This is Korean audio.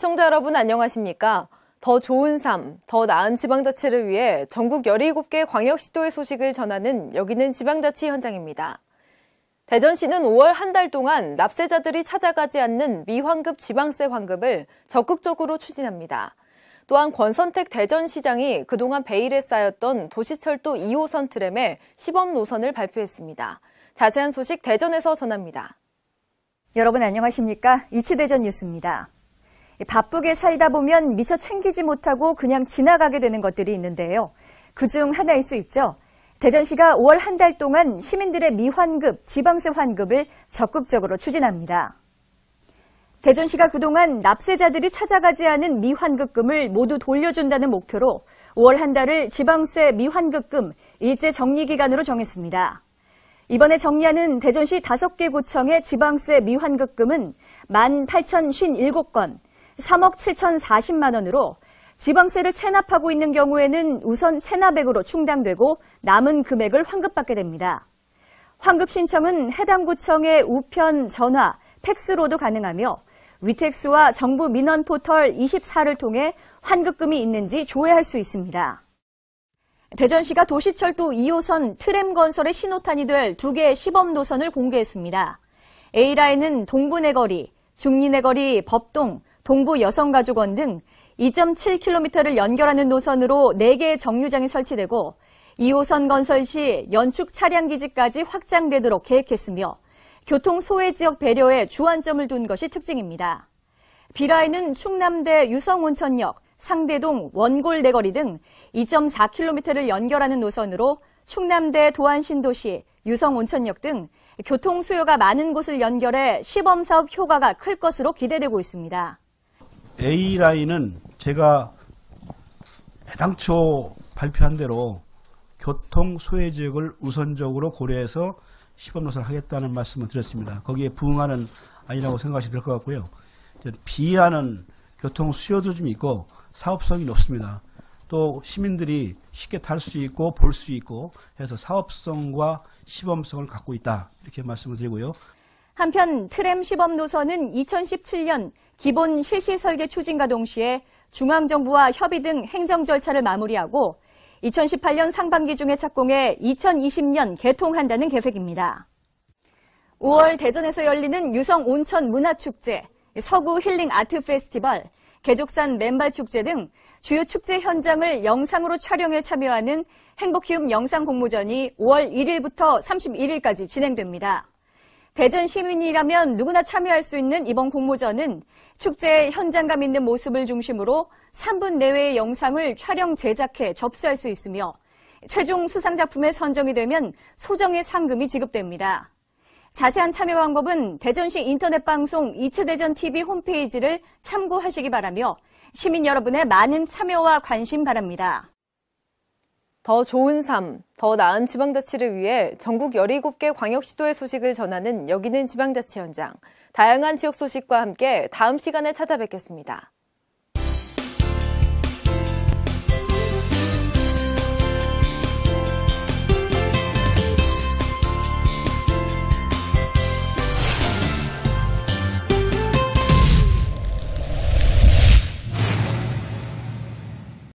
시청자 여러분 안녕하십니까? 더 좋은 삶, 더 나은 지방자치를 위해 전국 17개 광역시도의 소식을 전하는 여기는 지방자치 현장입니다. 대전시는 5월 한 달 동안 납세자들이 찾아가지 않는 미환급 지방세 환급을 적극적으로 추진합니다. 또한 권선택 대전시장이 그동안 베일에 쌓였던 도시철도 2호선 트램의 시범 노선을 발표했습니다. 자세한 소식 대전에서 전합니다. 여러분 안녕하십니까? 이치대전 뉴스입니다. 바쁘게 살다 보면 미처 챙기지 못하고 그냥 지나가게 되는 것들이 있는데요. 그 중 하나일 수 있죠. 대전시가 5월 한 달 동안 시민들의 미환급, 지방세 환급을 적극적으로 추진합니다. 대전시가 그동안 납세자들이 찾아가지 않은 미환급금을 모두 돌려준다는 목표로 5월 한 달을 지방세 미환급금 일제 정리기간으로 정했습니다. 이번에 정리하는 대전시 5개 구청의 지방세 미환급금은 18,057건, 3억 7,040만 원으로 지방세를 체납하고 있는 경우에는 우선 체납액으로 충당되고 남은 금액을 환급받게 됩니다. 환급 신청은 해당 구청의 우편, 전화, 팩스로도 가능하며 위텍스와 정부 민원 포털 24를 통해 환급금이 있는지 조회할 수 있습니다. 대전시가 도시철도 2호선 트램 건설의 신호탄이 될 두 개의 시범 노선을 공개했습니다. A라인은 동분의 거리, 중리의 거리, 법동, 동부 여성가족원 등 2.7km를 연결하는 노선으로 4개의 정류장이 설치되고 2호선 건설 시 연축 차량 기지까지 확장되도록 계획했으며 교통 소외 지역 배려에 주안점을 둔 것이 특징입니다. 비라에는 충남대 유성온천역, 상대동, 원골 내거리 등 2.4km를 연결하는 노선으로 충남대 도안신도시, 유성온천역 등 교통 수요가 많은 곳을 연결해 시범 사업 효과가 클 것으로 기대되고 있습니다. A 라인은 제가 애 당초 발표한 대로 교통 소외 지역을 우선적으로 고려해서 시범 노선을 하겠다는 말씀을 드렸습니다. 거기에 부응하는 아니라고 생각하시면 될 것 같고요. b 하는 교통 수요도 좀 있고 사업성이 높습니다. 또 시민들이 쉽게 탈 수 있고 볼 수 있고 해서 사업성과 시범성을 갖고 있다 이렇게 말씀을 드리고요. 한편 트램 시범 노선은 2017년 기본 실시 설계 추진과 동시에 중앙정부와 협의 등 행정 절차를 마무리하고 2018년 상반기 중에 착공해 2020년 개통한다는 계획입니다. 5월 대전에서 열리는 유성 온천 문화축제, 서구 힐링 아트 페스티벌, 개족산 맨발축제 등 주요 축제 현장을 영상으로 촬영해 참여하는 행복키움 영상 공모전이 5월 1일부터 31일까지 진행됩니다. 대전 시민이라면 누구나 참여할 수 있는 이번 공모전은 축제의 현장감 있는 모습을 중심으로 3분 내외의 영상을 촬영 제작해 접수할 수 있으며 최종 수상작품에 선정이 되면 소정의 상금이 지급됩니다. 자세한 참여 방법은 대전시 인터넷방송 2차 대전 t v 홈페이지를 참고하시기 바라며 시민 여러분의 많은 참여와 관심 바랍니다. 더 좋은 삶, 더 나은 지방자치를 위해 전국 17개 광역시도의 소식을 전하는 여기는 지방자치 현장. 다양한 지역 소식과 함께 다음 시간에 찾아뵙겠습니다.